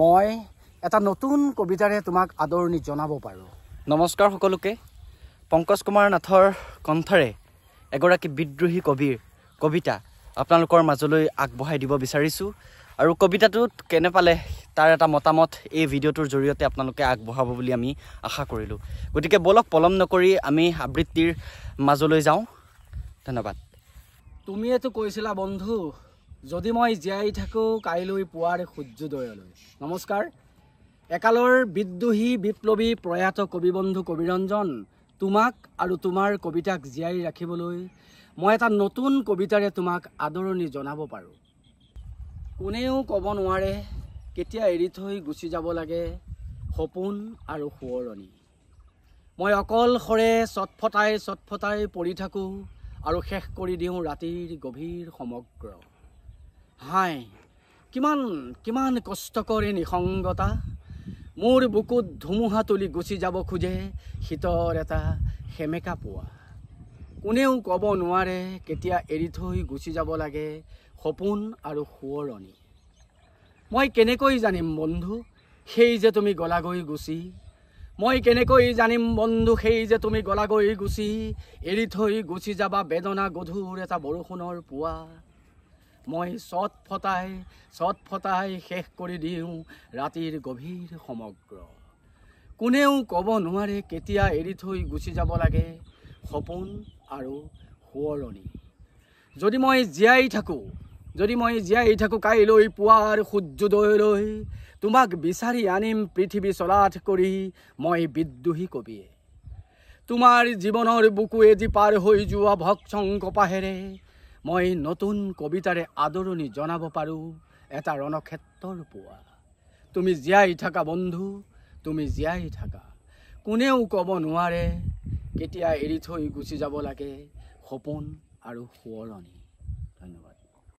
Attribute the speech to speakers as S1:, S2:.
S1: মই এটা নতুন কবিতাৰে তোমাক আদৰণি জনাব পাৰোঁ
S2: নমস্কাৰ সকলোকে পংকজ কুমাৰ নাথৰ কণ্ঠৰে এগৰাকী বিদ্ৰোহী কবিৰ কবিতা আপোনালোকৰ মাজলৈ আগবঢ়াই দিব বিচাৰিছোঁ আৰু কবিতাটোত কেনে পালে তাৰ এটা মতামত এই ভিডিঅ'টোৰ জৰিয়তে আপোনালোকে আগবঢ়াব বুলি আমি আশা কৰিলোঁ গতিকে ব'লক পলম নকৰি আমি আবৃত্তিৰ মাজলৈ যাওঁ ধন্যবাদ
S1: তুমিয়েতো কৈছিলা বন্ধু যদি মই জীয়াই থাকোঁ কাইলৈ পুৱাৰ সূৰ্যোদয়লৈ নমস্কাৰ একালৰ বিদ্ৰোহী বিপ্লৱী প্ৰয়াত কবি বন্ধু কবিৰঞ্জন তোমাক আৰু তোমাৰ কবিতাক জীয়াই ৰাখিবলৈ মই এটা নতুন কবিতাৰে তোমাক আদৰণি জনাব পাৰোঁ কোনেও ক'ব নোৱাৰে কেতিয়া এৰি থৈ গুচি যাব লাগে সপোন আৰু সোঁৱৰণি মই অকলশৰে চটফটাই চটফটাই পৰি থাকোঁ আৰু শেষ কৰি দিওঁ ৰাতিৰ গভীৰ সমগ্ৰ নহয় কিমান কিমান কষ্টকৰ এই নিসংগতা মোৰ বুকুত ধুমুহা তুলি গুচি যাব খোজে শীতৰ এটা সেমেকা পোৱা কোনেও ক'ব নোৱাৰে কেতিয়া এৰি থৈ গুচি যাব লাগে সপোন আৰু সোঁৱৰণি মই কেনেকৈ জানিম বন্ধু সেই যে তুমি গলাগৈ গুচি মই কেনেকৈ জানিম বন্ধু সেই যে তুমি গলাগৈ গুচি এৰি থৈ গুচি যাবা বেদনা গধুৰ এটা বৰষুণৰ পোৱা মই চট ফটাই চট ফটাই শেষ কৰি দিওঁ ৰাতিৰ গভীৰ সমগ্ৰ কোনেও ক'ব নোৱাৰে কেতিয়া এৰি থৈ গুচি যাব লাগে সপোন আৰু সোঁৱৰণি যদি মই জীয়াই থাকোঁ যদি মই জীয়াই থাকোঁ কাইলৈ পুৱাৰ সূৰ্যোদয়লৈ তোমাক বিচাৰি আনিম পৃথিৱী চলাঠ কৰি মই বিদ্ৰোহী কবিয়ে তোমাৰ জীৱনৰ বুকু এজি পাৰ হৈ যোৱা ভক্সংকপাহেৰে মই নতুন কবিতাৰে আদৰণি জনাব পাৰোঁ এটা ৰণক্ষেত্ৰৰ পোৱা তুমি জীয়াই থাকা বন্ধু তুমি জীয়াই থাকা কোনেও ক'ব নোৱাৰে কেতিয়া এৰি থৈ গুচি যাব লাগে সপোন আৰু সোঁৱৰণী